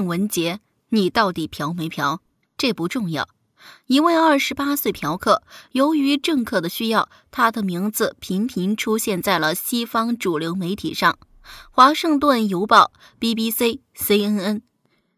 郑文杰，你到底嫖没嫖？这不重要。一位二十八岁嫖客，由于政客的需要，他的名字频频出现在了西方主流媒体上，《华盛顿邮报》、BBC、CNN。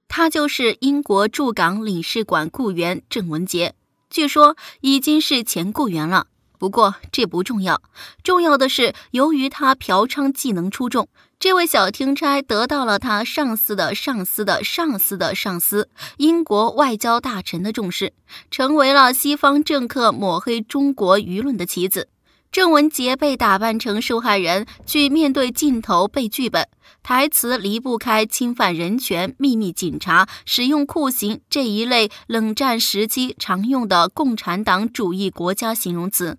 他就是英国驻港领事馆雇员郑文杰，据说已经是前雇员了。不过这不重要，重要的是，由于他嫖娼技能出众。这位小听差得到了他上司的上司的上司的上司，英国外交大臣的重视，成为了西方政客抹黑中国舆论的棋子。郑文杰被打扮成受害人去面对镜头背剧本台词，离不开侵犯人权、秘密警察使用酷刑这一类冷战时期常用的共产党主义国家形容词。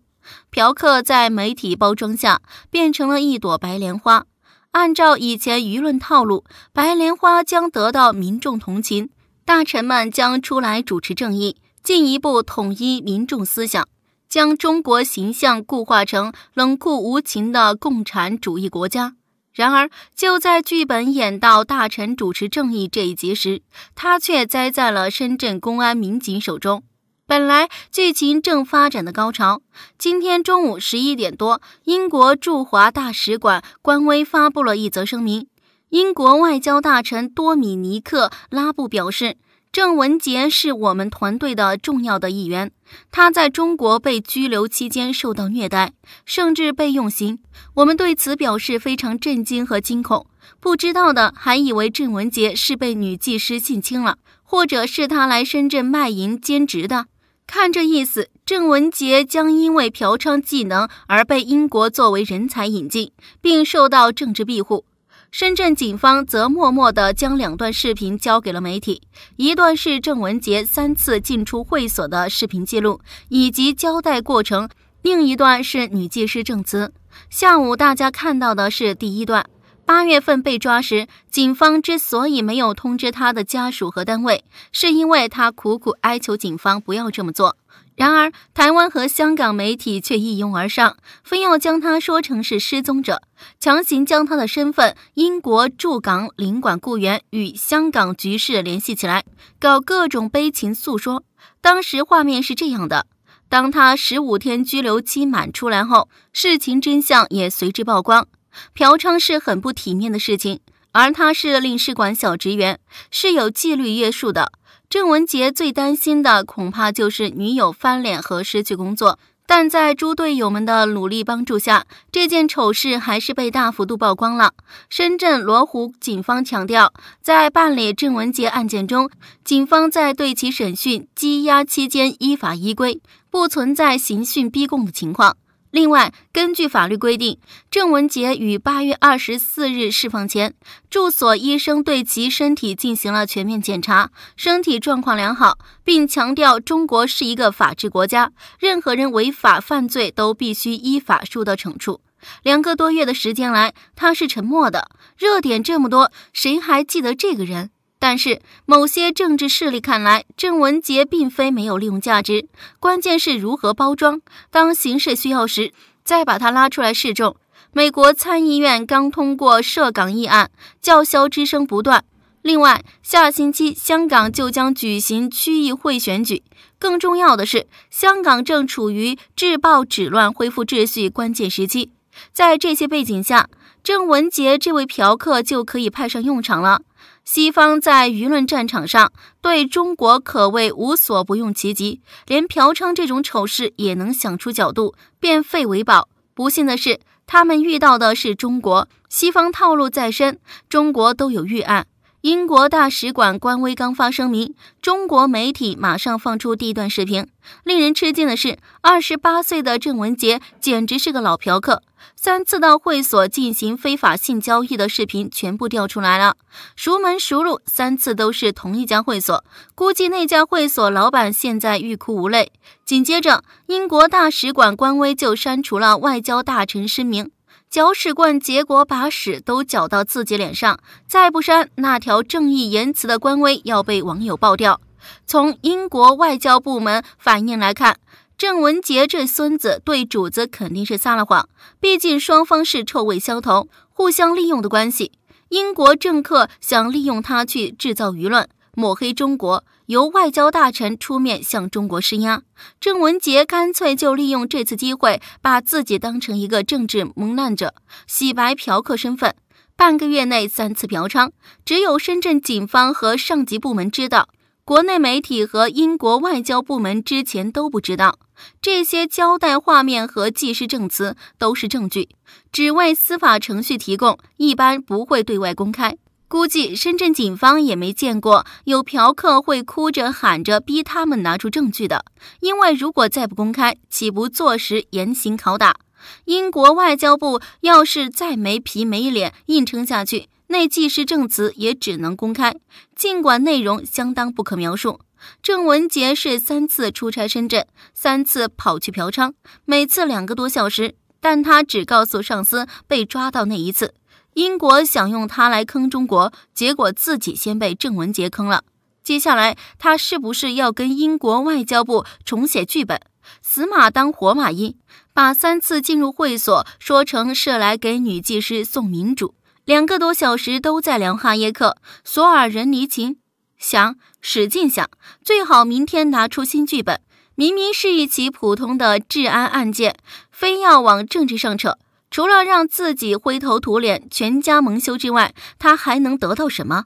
嫖客在媒体包装下变成了一朵白莲花。按照以前舆论套路，白莲花将得到民众同情，大臣们将出来主持正义，进一步统一民众思想，将中国形象固化成冷酷无情的共产主义国家。然而，就在剧本演到大臣主持正义这一节时，他却栽在了深圳公安民警手中。本来剧情正发展的高潮，今天中午十一点多，英国驻华大使馆官微发布了一则声明。英国外交大臣多米尼克·拉布表示，郑文杰是我们团队的重要的一员，他在中国被拘留期间受到虐待，甚至被用刑。我们对此表示非常震惊和惊恐。不知道的还以为郑文杰是被女技师性侵了，或者是他来深圳卖淫兼职的。看这意思，郑文杰将因为嫖娼技能而被英国作为人才引进，并受到政治庇护。深圳警方则默默的将两段视频交给了媒体，一段是郑文杰三次进出会所的视频记录以及交代过程，另一段是女技师证词。下午大家看到的是第一段。八月份被抓时，警方之所以没有通知他的家属和单位，是因为他苦苦哀求警方不要这么做。然而，台湾和香港媒体却一拥而上，非要将他说成是失踪者，强行将他的身份——英国驻港领馆雇员——与香港局势联系起来，搞各种悲情诉说。当时画面是这样的：当他十五天拘留期满出来后，事情真相也随之曝光。嫖娼是很不体面的事情，而他是领事馆小职员，是有纪律约束的。郑文杰最担心的恐怕就是女友翻脸和失去工作，但在猪队友们的努力帮助下，这件丑事还是被大幅度曝光了。深圳罗湖警方强调，在办理郑文杰案件中，警方在对其审讯羁押期间依法依规，不存在刑讯逼供的情况。另外，根据法律规定，郑文杰于八月二十四日释放前，住所医生对其身体进行了全面检查，身体状况良好，并强调中国是一个法治国家，任何人违法犯罪都必须依法受到惩处。两个多月的时间来，他是沉默的。热点这么多，谁还记得这个人？但是，某些政治势力看来，郑文杰并非没有利用价值，关键是如何包装。当形势需要时，再把他拉出来示众。美国参议院刚通过涉港议案，叫嚣之声不断。另外，下星期香港就将举行区议会选举。更重要的是，香港正处于治暴止乱、恢复秩序关键时期。在这些背景下，郑文杰这位嫖客就可以派上用场了。西方在舆论战场上对中国可谓无所不用其极，连嫖娼这种丑事也能想出角度变废为宝。不幸的是，他们遇到的是中国，西方套路在身，中国都有预案。英国大使馆官微刚发声明，中国媒体马上放出第一段视频。令人吃惊的是，二十八岁的郑文杰简直是个老嫖客，三次到会所进行非法性交易的视频全部调出来了，熟门熟路，三次都是同一家会所，估计那家会所老板现在欲哭无泪。紧接着，英国大使馆官微就删除了外交大臣声明。搅屎棍，结果把屎都搅到自己脸上，再不删那条正义言辞的官威要被网友爆掉。从英国外交部门反应来看，郑文杰这孙子对主子肯定是撒了谎，毕竟双方是臭味相投、互相利用的关系。英国政客想利用他去制造舆论，抹黑中国。由外交大臣出面向中国施压，郑文杰干脆就利用这次机会，把自己当成一个政治蒙难者，洗白嫖客身份。半个月内三次嫖娼，只有深圳警方和上级部门知道，国内媒体和英国外交部门之前都不知道。这些交代画面和纪实证词都是证据，只为司法程序提供，一般不会对外公开。估计深圳警方也没见过有嫖客会哭着喊着逼他们拿出证据的，因为如果再不公开，岂不坐实严刑拷打？英国外交部要是再没皮没脸硬撑下去，那既是证词也只能公开，尽管内容相当不可描述。郑文杰是三次出差深圳，三次跑去嫖娼，每次两个多小时，但他只告诉上司被抓到那一次。英国想用它来坑中国，结果自己先被郑文杰坑了。接下来他是不是要跟英国外交部重写剧本？死马当活马医，把三次进入会所说成是来给女技师送民主。两个多小时都在聊哈耶克、索尔仁尼琴，想使劲想，最好明天拿出新剧本。明明是一起普通的治安案件，非要往政治上扯。除了让自己灰头土脸、全家蒙羞之外，他还能得到什么？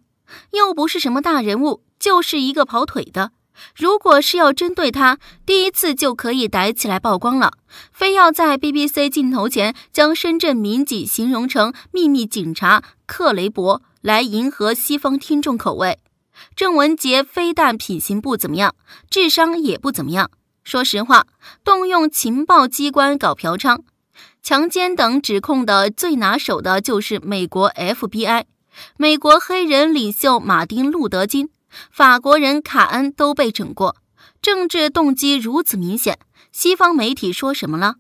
又不是什么大人物，就是一个跑腿的。如果是要针对他，第一次就可以逮起来曝光了。非要在 BBC 镜头前将深圳民警形容成秘密警察克雷伯，来迎合西方听众口味。郑文杰非但品行不怎么样，智商也不怎么样。说实话，动用情报机关搞嫖娼。强奸等指控的最拿手的，就是美国 FBI。美国黑人领袖马丁·路德·金、法国人卡恩都被整过，政治动机如此明显，西方媒体说什么了？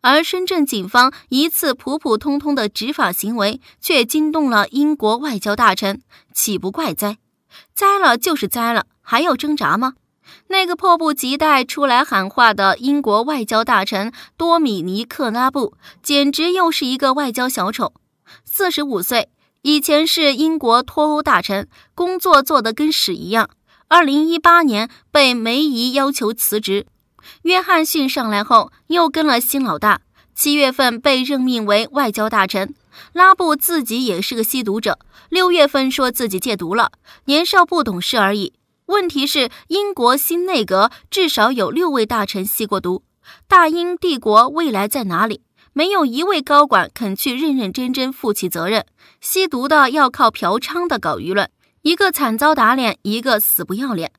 而深圳警方一次普普通通的执法行为，却惊动了英国外交大臣，岂不怪哉？栽了就是栽了，还要挣扎吗？那个迫不及待出来喊话的英国外交大臣多米尼克·拉布，简直又是一个外交小丑。四十五岁，以前是英国脱欧大臣，工作做得跟屎一样。二零一八年被梅姨要求辞职，约翰逊上来后又跟了新老大。七月份被任命为外交大臣，拉布自己也是个吸毒者，六月份说自己戒毒了，年少不懂事而已。问题是，英国新内阁至少有六位大臣吸过毒，大英帝国未来在哪里？没有一位高管肯去认认真真负起责任，吸毒的要靠嫖娼的搞舆论，一个惨遭打脸，一个死不要脸。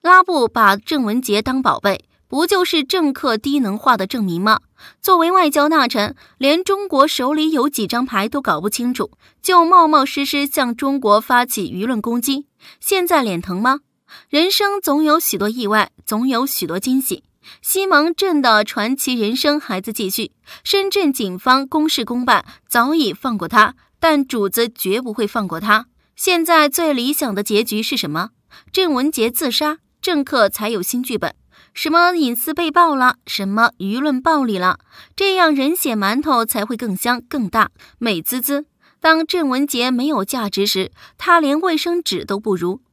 拉布把郑文杰当宝贝，不就是政客低能化的证明吗？作为外交大臣，连中国手里有几张牌都搞不清楚，就冒冒失失向中国发起舆论攻击，现在脸疼吗？人生总有许多意外，总有许多惊喜。西蒙镇的传奇人生还在继续。深圳警方公事公办，早已放过他，但主子绝不会放过他。现在最理想的结局是什么？郑文杰自杀，政客才有新剧本。什么隐私被爆了？什么舆论暴力了？这样人血馒头才会更香更大，美滋滋。当郑文杰没有价值时，他连卫生纸都不如。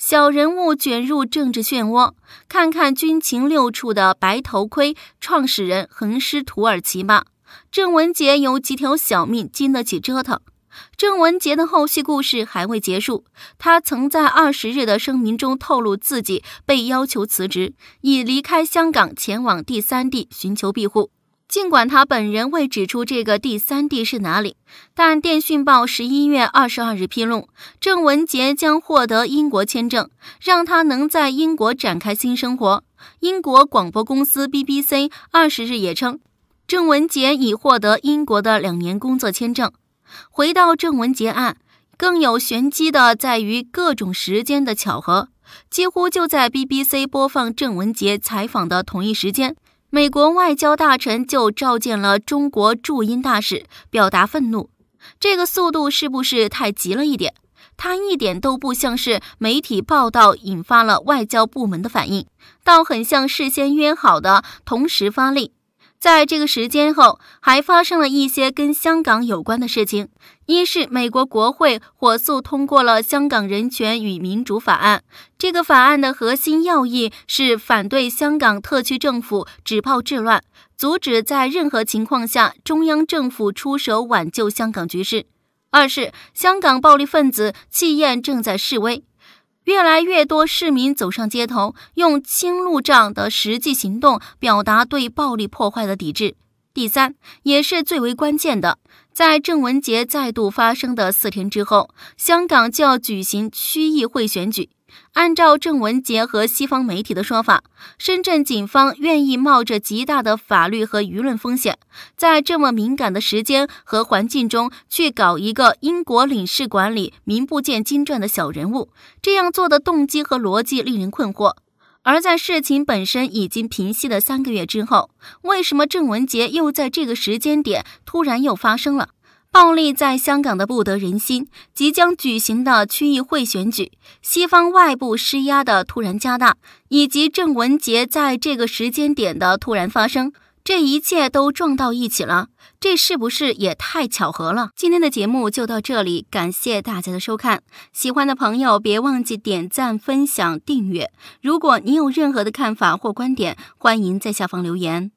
小人物卷入政治漩涡，看看军情六处的白头盔创始人横尸土耳其吧。郑文杰有几条小命经得起折腾？郑文杰的后续故事还未结束。他曾在二十日的声明中透露，自己被要求辞职，已离开香港，前往第三地寻求庇护。尽管他本人未指出这个第三地是哪里，但《电讯报》十一月二十二日披露，郑文杰将获得英国签证，让他能在英国展开新生活。英国广播公司 BBC 二十日也称，郑文杰已获得英国的两年工作签证。回到郑文杰案，更有玄机的在于各种时间的巧合，几乎就在 BBC 播放郑文杰采访的同一时间。美国外交大臣就召见了中国驻英大使，表达愤怒。这个速度是不是太急了一点？他一点都不像是媒体报道引发了外交部门的反应，倒很像事先约好的同时发力。在这个时间后，还发生了一些跟香港有关的事情。一是美国国会火速通过了《香港人权与民主法案》，这个法案的核心要义是反对香港特区政府止暴制乱，阻止在任何情况下中央政府出手挽救香港局势。二是香港暴力分子气焰正在示威。越来越多市民走上街头，用清路障的实际行动表达对暴力破坏的抵制。第三，也是最为关键的，在郑文杰再度发生的四天之后，香港就要举行区议会选举。按照郑文杰和西方媒体的说法，深圳警方愿意冒着极大的法律和舆论风险，在这么敏感的时间和环境中去搞一个英国领事馆里名不见经传的小人物，这样做的动机和逻辑令人困惑。而在事情本身已经平息的三个月之后，为什么郑文杰又在这个时间点突然又发生了？暴力在香港的不得人心，即将举行的区议会选举，西方外部施压的突然加大，以及郑文杰在这个时间点的突然发生，这一切都撞到一起了。这是不是也太巧合了？今天的节目就到这里，感谢大家的收看。喜欢的朋友别忘记点赞、分享、订阅。如果你有任何的看法或观点，欢迎在下方留言。